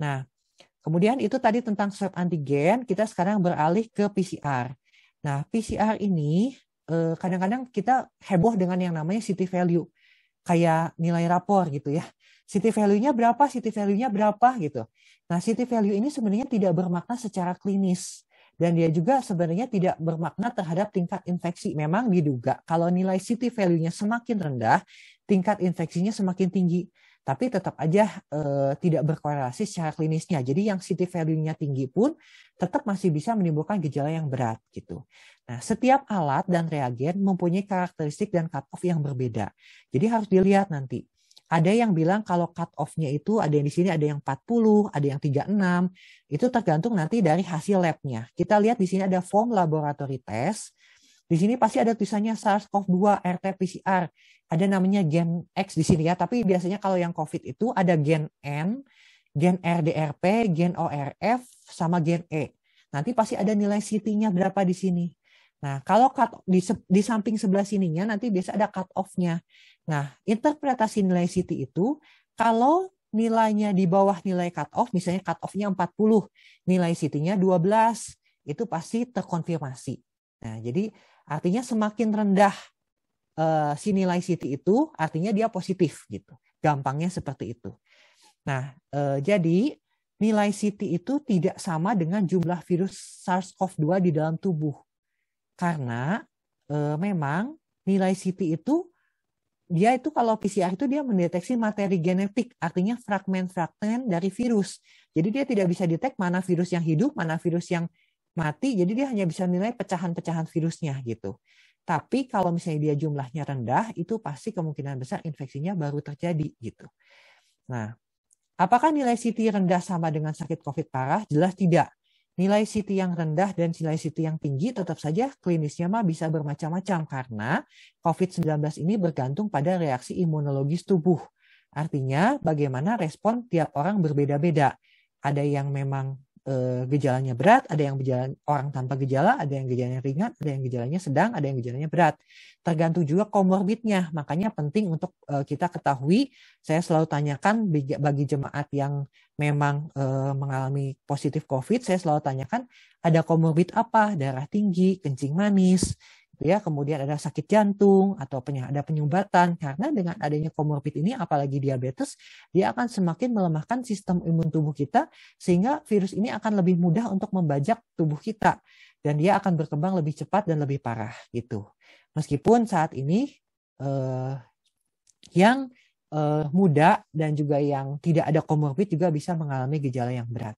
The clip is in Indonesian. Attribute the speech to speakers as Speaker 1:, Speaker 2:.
Speaker 1: Nah, kemudian itu tadi tentang swab antigen, kita sekarang beralih ke PCR. Nah, PCR ini eh, kadang-kadang kita heboh dengan yang namanya city value, kayak nilai rapor gitu ya. City value-nya berapa, city value-nya berapa gitu. Nah, city value ini sebenarnya tidak bermakna secara klinis dan dia juga sebenarnya tidak bermakna terhadap tingkat infeksi. Memang diduga kalau nilai city value-nya semakin rendah, tingkat infeksinya semakin tinggi tapi tetap aja uh, tidak berkorelasi secara klinisnya. Jadi yang CT value-nya tinggi pun tetap masih bisa menimbulkan gejala yang berat gitu. Nah, setiap alat dan reagen mempunyai karakteristik dan cut-off yang berbeda. Jadi harus dilihat nanti. Ada yang bilang kalau cut-off-nya itu ada yang di sini ada yang 40, ada yang 36. Itu tergantung nanti dari hasil labnya. Kita lihat di sini ada form laboratory test di sini pasti ada tulisannya SARS-CoV-2 RT-PCR. Ada namanya gen X di sini ya, tapi biasanya kalau yang COVID itu ada gen N, gen RDRP, gen ORF, sama gen E. Nanti pasti ada nilai CT-nya berapa di sini. Nah, kalau cut di, di samping sebelah sininya nanti biasa ada cut off-nya. Nah, interpretasi nilai CT itu kalau nilainya di bawah nilai cut off, misalnya cut off-nya 40, nilai CT-nya 12, itu pasti terkonfirmasi. Nah, jadi artinya semakin rendah uh, si nilai CT itu, artinya dia positif gitu. Gampangnya seperti itu. Nah, uh, jadi nilai CT itu tidak sama dengan jumlah virus SARS-CoV-2 di dalam tubuh. Karena uh, memang nilai CT itu dia itu kalau PCR itu dia mendeteksi materi genetik, artinya fragmen-fragmen dari virus. Jadi dia tidak bisa detek mana virus yang hidup, mana virus yang mati, jadi dia hanya bisa nilai pecahan-pecahan virusnya gitu. Tapi kalau misalnya dia jumlahnya rendah, itu pasti kemungkinan besar infeksinya baru terjadi gitu. Nah, apakah nilai CT rendah sama dengan sakit COVID parah? Jelas tidak. Nilai CT yang rendah dan nilai CT yang tinggi tetap saja klinisnya mah bisa bermacam-macam karena COVID-19 ini bergantung pada reaksi imunologis tubuh. Artinya bagaimana respon tiap orang berbeda-beda. Ada yang memang e, gejalanya berat, ada yang gejala orang tanpa gejala, ada yang gejalanya ringan, ada yang gejalanya sedang, ada yang gejalanya berat. Tergantung juga komorbidnya. Makanya penting untuk e, kita ketahui. Saya selalu tanyakan bagi jemaat yang memang e, mengalami positif COVID, saya selalu tanyakan ada komorbid apa? Darah tinggi, kencing manis, ya kemudian ada sakit jantung atau ada penyumbatan karena dengan adanya komorbid ini apalagi diabetes dia akan semakin melemahkan sistem imun tubuh kita sehingga virus ini akan lebih mudah untuk membajak tubuh kita dan dia akan berkembang lebih cepat dan lebih parah gitu meskipun saat ini eh, yang eh, muda dan juga yang tidak ada komorbid juga bisa mengalami gejala yang berat